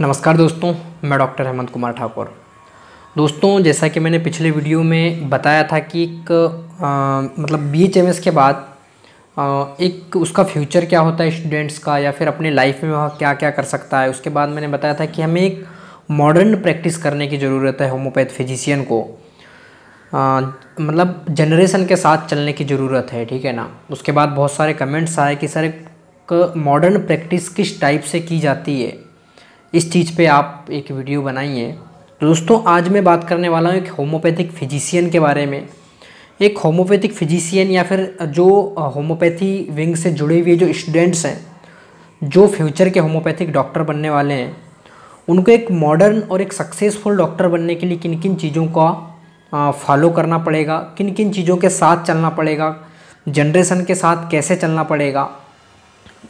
नमस्कार दोस्तों मैं डॉक्टर हेमंत कुमार ठाकुर दोस्तों जैसा कि मैंने पिछले वीडियो में बताया था कि एक आ, मतलब बी के बाद आ, एक उसका फ्यूचर क्या होता है स्टूडेंट्स का या फिर अपने लाइफ में वह क्या क्या कर सकता है उसके बाद मैंने बताया था कि हमें एक मॉडर्न प्रैक्टिस करने की ज़रूरत है होम्योपैथ फिजिशियन को आ, मतलब जनरेशन के साथ चलने की ज़रूरत है ठीक है ना उसके बाद बहुत सारे कमेंट्स आए कि सर एक मॉडर्न प्रैक्टिस किस टाइप से की जाती है इस चीज़ पे आप एक वीडियो बनाइए दोस्तों आज मैं बात करने वाला हूँ एक होम्योपैथिक फिजिशियन के बारे में एक होम्योपैथिक फिजिशियन या फिर जो होम्योपैथी विंग से जुड़े हुए जो स्टूडेंट्स हैं जो फ्यूचर के होम्योपैथिक डॉक्टर बनने वाले हैं उनको एक मॉडर्न और एक सक्सेसफुल डॉक्टर बनने के लिए किन किन चीज़ों का फॉलो करना पड़ेगा किन किन चीज़ों के साथ चलना पड़ेगा जनरेशन के साथ कैसे चलना पड़ेगा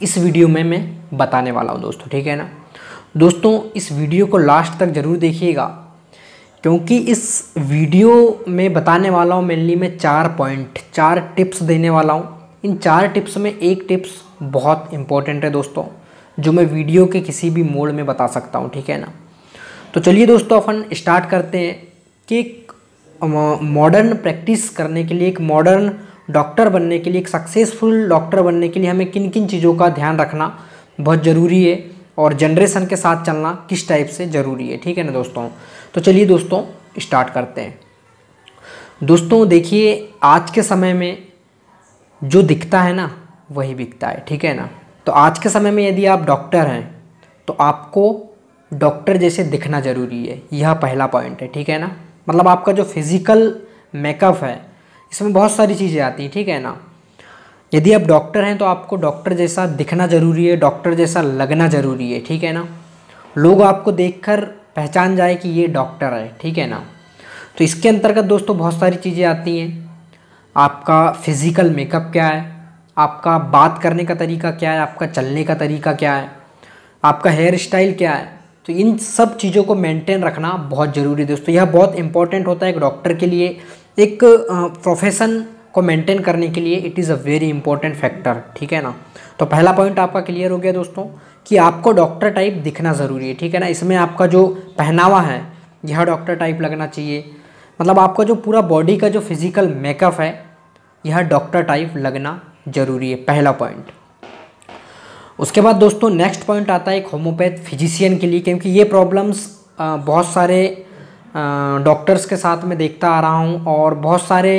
इस वीडियो में मैं बताने वाला हूँ दोस्तों ठीक है ना दोस्तों इस वीडियो को लास्ट तक ज़रूर देखिएगा क्योंकि इस वीडियो में बताने वाला हूँ मेनली मैं चार पॉइंट चार टिप्स देने वाला हूँ इन चार टिप्स में एक टिप्स बहुत इम्पोर्टेंट है दोस्तों जो मैं वीडियो के किसी भी मोड में बता सकता हूँ ठीक है ना तो चलिए दोस्तों अपन स्टार्ट करते हैं कि मॉडर्न प्रैक्टिस करने के लिए एक मॉडर्न डॉक्टर बनने के लिए एक सक्सेसफुल डॉक्टर बनने के लिए हमें किन किन चीज़ों का ध्यान रखना बहुत ज़रूरी है और जनरेशन के साथ चलना किस टाइप से ज़रूरी है ठीक है ना दोस्तों तो चलिए दोस्तों स्टार्ट करते हैं दोस्तों देखिए आज के समय में जो दिखता है ना वही बिकता है ठीक है ना तो आज के समय में यदि आप डॉक्टर हैं तो आपको डॉक्टर जैसे दिखना ज़रूरी है यह पहला पॉइंट है ठीक है ना मतलब आपका जो फिज़िकल मेकअप है इसमें बहुत सारी चीज़ें आती हैं ठीक है ना यदि आप डॉक्टर हैं तो आपको डॉक्टर जैसा दिखना ज़रूरी है डॉक्टर जैसा लगना ज़रूरी है ठीक है ना लोग आपको देखकर पहचान जाए कि ये डॉक्टर है ठीक है ना तो इसके अंतर्गत दोस्तों बहुत सारी चीज़ें आती हैं आपका फिज़िकल मेकअप क्या है आपका बात करने का तरीका क्या है आपका चलने का तरीका क्या है आपका हेयर स्टाइल क्या है तो इन सब चीज़ों को मेंटेन रखना बहुत ज़रूरी है दोस्तों यह बहुत इंपॉर्टेंट होता है एक डॉक्टर के लिए एक प्रोफेशन को मेंटेन करने के लिए it is a very important factor ठीक है ना तो पहला पॉइंट आपका क्लियर हो गया दोस्तों कि आपको डॉक्टर टाइप दिखना ज़रूरी है ठीक है ना इसमें आपका जो पहनावा है यह डॉक्टर टाइप लगना चाहिए मतलब आपका जो पूरा बॉडी का जो फिज़िकल मेकअप है यह डॉक्टर टाइप लगना ज़रूरी है पहला पॉइंट उसके बाद दोस्तों नेक्स्ट पॉइंट आता है एक होम्योपैथ फिजिशियन के लिए क्योंकि ये प्रॉब्लम्स बहुत सारे डॉक्टर्स के साथ में देखता आ रहा हूँ और बहुत सारे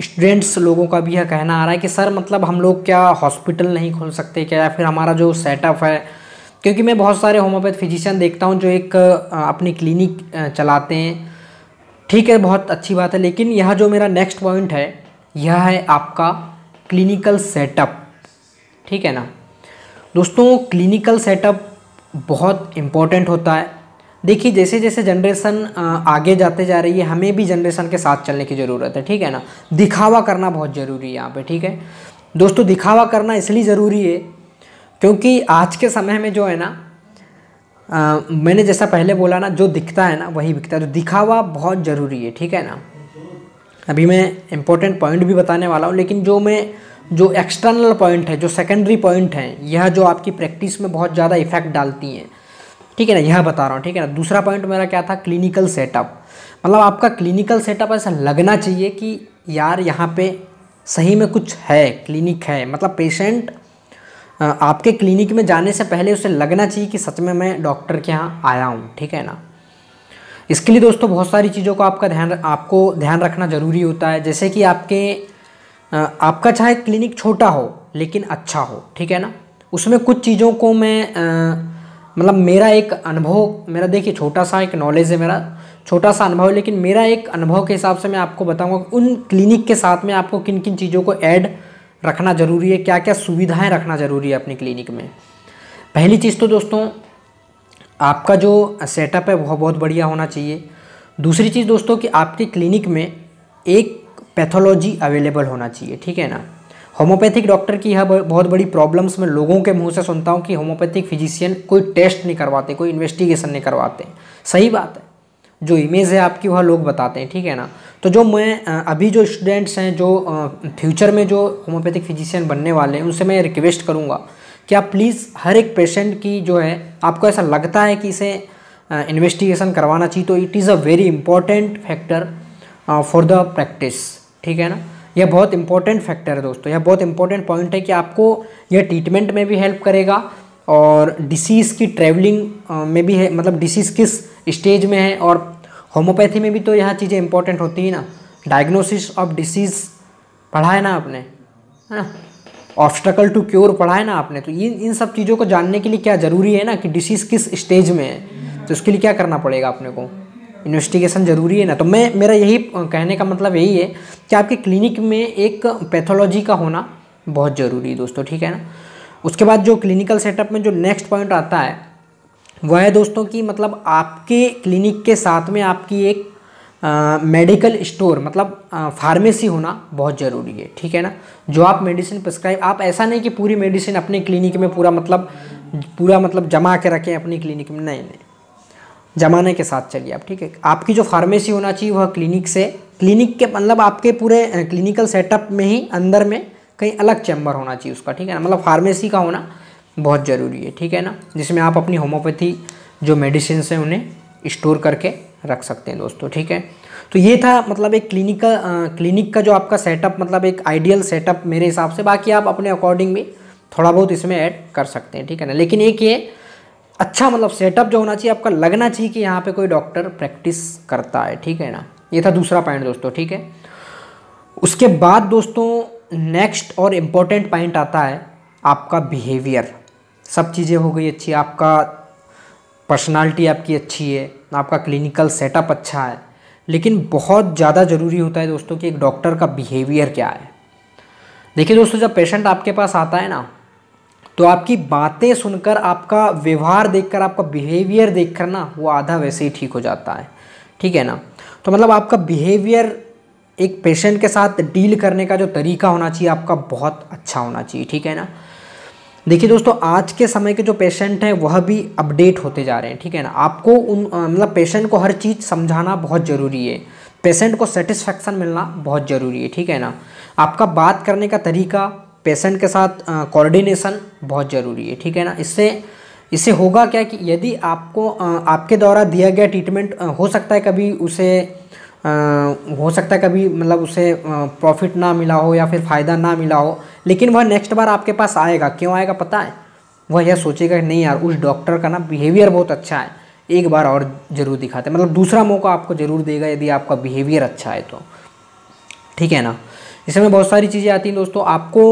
स्टूडेंट्स लोगों का भी यह कहना आ रहा है कि सर मतलब हम लोग क्या हॉस्पिटल नहीं खोल सकते क्या या फिर हमारा जो सेटअप है क्योंकि मैं बहुत सारे होम्योपैथ फिजिशियन देखता हूँ जो एक अपनी क्लिनिक चलाते हैं ठीक है बहुत अच्छी बात है लेकिन यह जो मेरा नेक्स्ट पॉइंट है यह है आपका क्लिनिकल सेटअप ठीक है ना दोस्तों क्लिनिकल सेटअप बहुत इम्पॉर्टेंट होता है देखिए जैसे जैसे जनरेशन आगे जाते जा रही है हमें भी जनरेशन के साथ चलने की ज़रूरत है ठीक है ना दिखावा करना बहुत ज़रूरी है यहाँ पे ठीक है दोस्तों दिखावा करना इसलिए ज़रूरी है क्योंकि आज के समय में जो है ना आ, मैंने जैसा पहले बोला ना जो दिखता है ना वही बिकता है तो दिखावा बहुत ज़रूरी है ठीक है ना अभी मैं इम्पोर्टेंट पॉइंट भी बताने वाला हूँ लेकिन जो मैं जो एक्सटर्नल पॉइंट है जो सेकेंडरी पॉइंट है यह जो आपकी प्रैक्टिस में बहुत ज़्यादा इफेक्ट डालती हैं ठीक है ना यह बता रहा हूँ ठीक है ना दूसरा पॉइंट मेरा क्या था क्लिनिकल सेटअप मतलब आपका क्लिनिकल सेटअप ऐसा लगना चाहिए कि यार यहाँ पे सही में कुछ है क्लिनिक है मतलब पेशेंट आपके क्लिनिक में जाने से पहले उसे लगना चाहिए कि सच में मैं डॉक्टर के यहाँ आया हूँ ठीक है ना इसके लिए दोस्तों बहुत सारी चीज़ों को आपका ध्यान आपको ध्यान रखना ज़रूरी होता है जैसे कि आपके आपका चाहे क्लिनिक छोटा हो लेकिन अच्छा हो ठीक है ना उसमें कुछ चीज़ों को मैं मतलब मेरा एक अनुभव मेरा देखिए छोटा सा एक नॉलेज है मेरा छोटा सा अनुभव लेकिन मेरा एक अनुभव के हिसाब से मैं आपको बताऊंगा उन क्लिनिक के साथ में आपको किन किन चीज़ों को ऐड रखना ज़रूरी है क्या क्या सुविधाएं रखना ज़रूरी है अपनी क्लिनिक में पहली चीज़ तो दोस्तों आपका जो सेटअप है वह बहुत बढ़िया होना चाहिए दूसरी चीज़ दोस्तों कि आपके क्लिनिक में एक पैथोलॉजी अवेलेबल होना चाहिए ठीक है ना होम्योपैथिक डॉक्टर की यह बहुत बड़ी प्रॉब्लम्स मैं लोगों के मुंह से सुनता हूँ कि होम्योपैथिक फिजिशियन कोई टेस्ट नहीं करवाते कोई इन्वेस्टिगेशन नहीं करवाते सही बात है जो इमेज है आपकी वह लोग बताते हैं ठीक है ना तो जो मैं अभी जो स्टूडेंट्स हैं जो फ्यूचर में जो होम्योपैथिक फिजिशियन बनने वाले हैं उनसे मैं रिक्वेस्ट करूँगा कि आप प्लीज़ हर एक पेशेंट की जो है आपको ऐसा लगता है कि इसे इन्वेस्टिगेशन करवाना चाहिए तो it is a very important factor for the practice ठीक है ना यह बहुत इंपॉर्टेंट फैक्टर है दोस्तों यह बहुत इंपॉर्टेंट पॉइंट है कि आपको यह ट्रीटमेंट में भी हेल्प करेगा और डिसीज़ की ट्रेवलिंग में भी है मतलब डिसीज़ किस स्टेज में है और होम्योपैथी में भी तो यह चीज़ें इंपॉर्टेंट होती हैं ना डायग्नोसिस ऑफ डिसीज़ पढ़ा है ना आपने है ना ऑब्स्टकल टू क्योर पढ़ा है ना आपने तो इन इन सब चीज़ों को जानने के लिए क्या ज़रूरी है ना कि डिसीज़ किस स्टेज में है तो इसके लिए क्या करना पड़ेगा अपने को इन्वेस्टिगेशन ज़रूरी है ना तो मैं मेरा यही कहने का मतलब यही है कि आपके क्लिनिक में एक पैथोलॉजी का होना बहुत ज़रूरी है दोस्तों ठीक है ना उसके बाद जो क्लिनिकल सेटअप में जो नेक्स्ट पॉइंट आता है वह है दोस्तों कि मतलब आपके क्लिनिक के साथ में आपकी एक मेडिकल स्टोर मतलब फार्मेसी होना बहुत ज़रूरी है ठीक है ना जो आप मेडिसिन प्रिस्क्राइब आप ऐसा नहीं कि पूरी मेडिसिन अपने क्लिनिक में पूरा मतलब पूरा मतलब जमा के रखें अपनी क्लिनिक में नहीं नहीं ज़माने के साथ चलिए आप ठीक है आपकी जो फार्मेसी होना चाहिए वह क्लिनिक से क्लिनिक के मतलब आपके पूरे क्लिनिकल सेटअप में ही अंदर में कहीं अलग चैम्बर होना चाहिए उसका ठीक है ना मतलब फार्मेसी का होना बहुत ज़रूरी है ठीक है ना जिसमें आप अपनी होम्योपैथी जो मेडिसिन हैं उन्हें स्टोर करके रख सकते हैं दोस्तों ठीक है तो ये था मतलब एक क्लिनिकल क्लिनिक का जो आपका सेटअप मतलब एक आइडियल सेटअप मेरे हिसाब से बाकी आप अपने अकॉर्डिंग भी थोड़ा बहुत इसमें ऐड कर सकते हैं ठीक है ना लेकिन एक ये अच्छा मतलब सेटअप जो होना चाहिए आपका लगना चाहिए कि यहाँ पे कोई डॉक्टर प्रैक्टिस करता है ठीक है ना ये था दूसरा पॉइंट दोस्तों ठीक है उसके बाद दोस्तों नेक्स्ट और इम्पोर्टेंट पॉइंट आता है आपका बिहेवियर सब चीज़ें हो गई अच्छी आपका पर्सनालिटी आपकी अच्छी है आपका क्लिनिकल सेटअप अच्छा है लेकिन बहुत ज़्यादा ज़रूरी होता है दोस्तों कि एक डॉक्टर का बिहेवियर क्या है देखिए दोस्तों जब पेशेंट आपके पास आता है ना तो आपकी बातें सुनकर आपका व्यवहार देखकर आपका बिहेवियर देखकर ना वो आधा वैसे ही ठीक हो जाता है ठीक है ना तो मतलब आपका बिहेवियर एक पेशेंट के साथ डील करने का जो तरीका होना चाहिए आपका बहुत अच्छा होना चाहिए ठीक है ना देखिए दोस्तों आज के समय के जो पेशेंट हैं वह भी अपडेट होते जा रहे हैं ठीक है ना आपको उन मतलब पेशेंट को हर चीज़ समझाना बहुत ज़रूरी है पेशेंट को सेटिस्फैक्शन मिलना बहुत ज़रूरी है ठीक है ना आपका बात करने का तरीका पेशेंट के साथ कोऑर्डिनेशन बहुत ज़रूरी है ठीक है ना इससे इससे होगा क्या कि यदि आपको आपके द्वारा दिया गया ट्रीटमेंट हो सकता है कभी उसे हो सकता है कभी मतलब उसे प्रॉफिट ना मिला हो या फिर फ़ायदा ना मिला हो लेकिन वह नेक्स्ट बार आपके पास आएगा क्यों आएगा पता है वह यह सोचेगा नहीं यार उस डॉक्टर का ना बिहेवियर बहुत अच्छा है एक बार और ज़रूर दिखाते मतलब दूसरा मौका आपको ज़रूर देगा यदि आपका बिहेवियर अच्छा है तो ठीक है ना इसमें बहुत सारी चीज़ें आती हैं दोस्तों आपको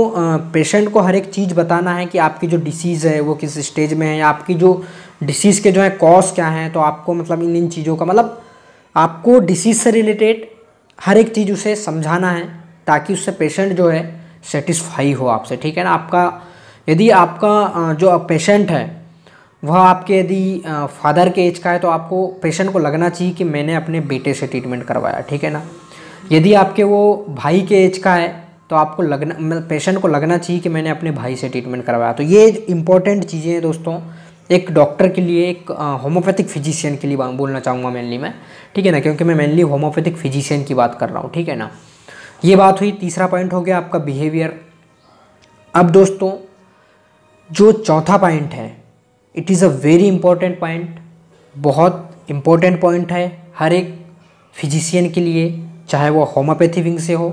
पेशेंट को हर एक चीज़ बताना है कि आपकी जो डिसीज़ है वो किस स्टेज में है या आपकी जो डिसीज़ के जो है कॉज क्या हैं तो आपको मतलब इन इन चीज़ों का मतलब आपको डिसीज़ से रिलेटेड हर एक चीज़ उसे समझाना है ताकि उससे पेशेंट जो है सेटिस्फाई हो आपसे ठीक है ना आपका यदि आपका जो पेशेंट है वह आपके यदि फादर के एज का है तो आपको पेशेंट को लगना चाहिए कि मैंने अपने बेटे से ट्रीटमेंट करवाया ठीक है ना यदि आपके वो भाई के एज का है तो आपको लगना मतलब पेशेंट को लगना चाहिए कि मैंने अपने भाई से ट्रीटमेंट करवाया तो ये इंपॉर्टेंट चीज़ें हैं दोस्तों एक डॉक्टर के लिए एक होम्योपैथिक फिजिशियन के लिए बोलना चाहूँगा मेनली मैं ठीक है ना क्योंकि मैं मेनली होम्योपैथिक फिजिशियन की बात कर रहा हूँ ठीक है ना ये बात हुई तीसरा पॉइंट हो गया आपका बिहेवियर अब दोस्तों जो चौथा पॉइंट है it is a very important point बहुत इम्पोर्टेंट पॉइंट है हर एक फिजिशियन के लिए चाहे वो होम्योपैथी विंग से हो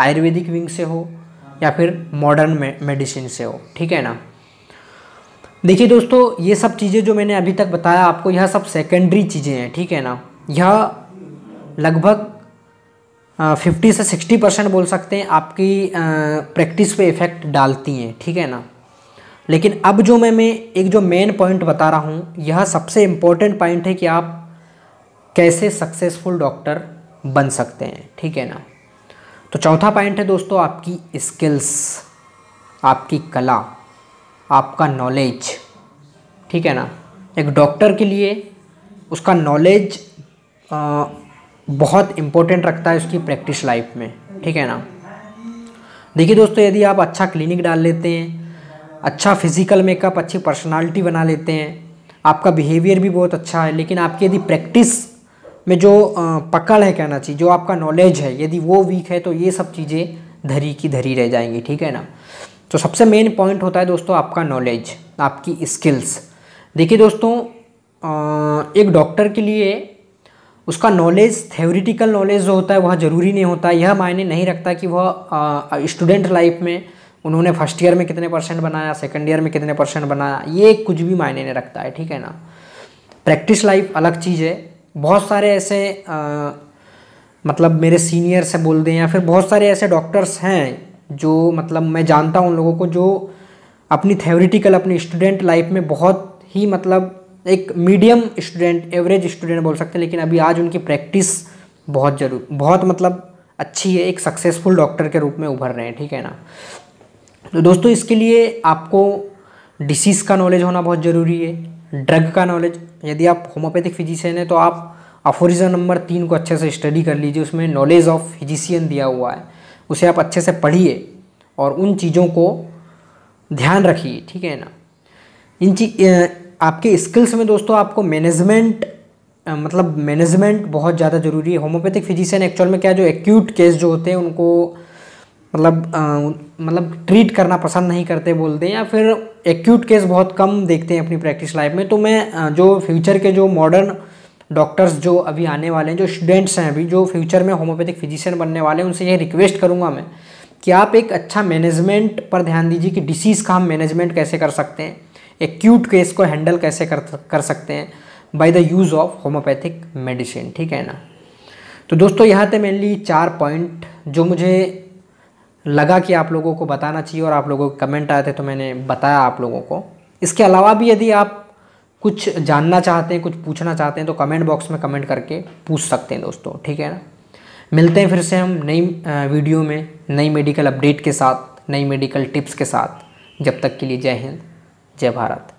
आयुर्वेदिक विंग से हो या फिर मॉडर्न मेडिसिन से हो ठीक है ना देखिए दोस्तों ये सब चीज़ें जो मैंने अभी तक बताया आपको यह सब सेकेंडरी चीज़ें हैं ठीक है ना यह लगभग फिफ्टी से सिक्सटी परसेंट बोल सकते हैं आपकी प्रैक्टिस पे इफ़ेक्ट डालती हैं ठीक है ना लेकिन अब जो मैं मैं एक जो मेन पॉइंट बता रहा हूँ यह सबसे इम्पोर्टेंट पॉइंट है कि आप कैसे सक्सेसफुल डॉक्टर बन सकते हैं ठीक है ना तो चौथा पॉइंट है दोस्तों आपकी स्किल्स आपकी कला आपका नॉलेज ठीक है ना एक डॉक्टर के लिए उसका नॉलेज बहुत इम्पोर्टेंट रखता है उसकी प्रैक्टिस लाइफ में ठीक है ना देखिए दोस्तों यदि आप अच्छा क्लिनिक डाल लेते हैं अच्छा फिजिकल मेकअप अच्छी पर्सनालिटी बना लेते हैं आपका बिहेवियर भी बहुत अच्छा है लेकिन आपकी यदि प्रैक्टिस में जो पकड़ है कहना चाहिए जो आपका नॉलेज है यदि वो वीक है तो ये सब चीज़ें धरी की धरी रह जाएंगी ठीक है ना तो सबसे मेन पॉइंट होता है दोस्तों आपका नॉलेज आपकी स्किल्स देखिए दोस्तों एक डॉक्टर के लिए उसका नॉलेज थ्योरिटिकल नॉलेज जो होता है वह ज़रूरी नहीं होता यह मायने नहीं रखता कि वह स्टूडेंट लाइफ में उन्होंने फर्स्ट ईयर में कितने परसेंट बनाया सेकेंड ईयर में कितने परसेंट बनाया ये कुछ भी मायने नहीं रखता है ठीक है ना प्रैक्टिस लाइफ अलग चीज़ है बहुत सारे ऐसे आ, मतलब मेरे सीनियर्स है बोल दें या फिर बहुत सारे ऐसे डॉक्टर्स हैं जो मतलब मैं जानता हूँ उन लोगों को जो अपनी थेरिटिकल अपनी स्टूडेंट लाइफ में बहुत ही मतलब एक मीडियम स्टूडेंट एवरेज स्टूडेंट बोल सकते हैं लेकिन अभी आज उनकी प्रैक्टिस बहुत जरूर बहुत मतलब अच्छी है एक सक्सेसफुल डॉक्टर के रूप में उभर रहे हैं ठीक है ना तो दोस्तों इसके लिए आपको डिसीज़ का नॉलेज होना बहुत ज़रूरी है ड्रग का नॉलेज यदि आप होम्योपैथिक फिजिशियन है तो आप अफोरिजन नंबर तीन को अच्छे से स्टडी कर लीजिए उसमें नॉलेज ऑफ फिजिशियन दिया हुआ है उसे आप अच्छे से पढ़िए और उन चीज़ों को ध्यान रखिए ठीक है ना इन चीज आपके स्किल्स में दोस्तों आपको मैनेजमेंट मतलब मैनेजमेंट बहुत ज़्यादा ज़रूरी है होम्योपैथिक फिजिशियन एक्चुअल में क्या जो एक्यूट केस जो होते हैं उनको मतलब मतलब ट्रीट करना पसंद नहीं करते बोलते हैं या फिर एक्यूट केस बहुत कम देखते हैं अपनी प्रैक्टिस लाइफ में तो मैं जो फ्यूचर के जो मॉडर्न डॉक्टर्स जो अभी आने वाले हैं जो स्टूडेंट्स हैं अभी जो फ्यूचर में होम्योपैथिक फिजिशियन बनने वाले हैं उनसे ये रिक्वेस्ट करूँगा मैं कि आप एक अच्छा मैनेजमेंट पर ध्यान दीजिए कि डिसीज़ का हम मैनेजमेंट कैसे कर सकते हैं एक्यूट केस को हैंडल कैसे कर कर सकते हैं by the use of homeopathic medicine ठीक है ना तो दोस्तों यहाँ थे मेनली चार पॉइंट जो मुझे लगा कि आप लोगों को बताना चाहिए और आप लोगों के कमेंट आए थे तो मैंने बताया आप लोगों को इसके अलावा भी यदि आप कुछ जानना चाहते हैं कुछ पूछना चाहते हैं तो कमेंट बॉक्स में कमेंट करके पूछ सकते हैं दोस्तों ठीक है ना मिलते हैं फिर से हम नई वीडियो में नई मेडिकल अपडेट के साथ नई मेडिकल टिप्स के साथ जब तक के लिए जय हिंद जय भारत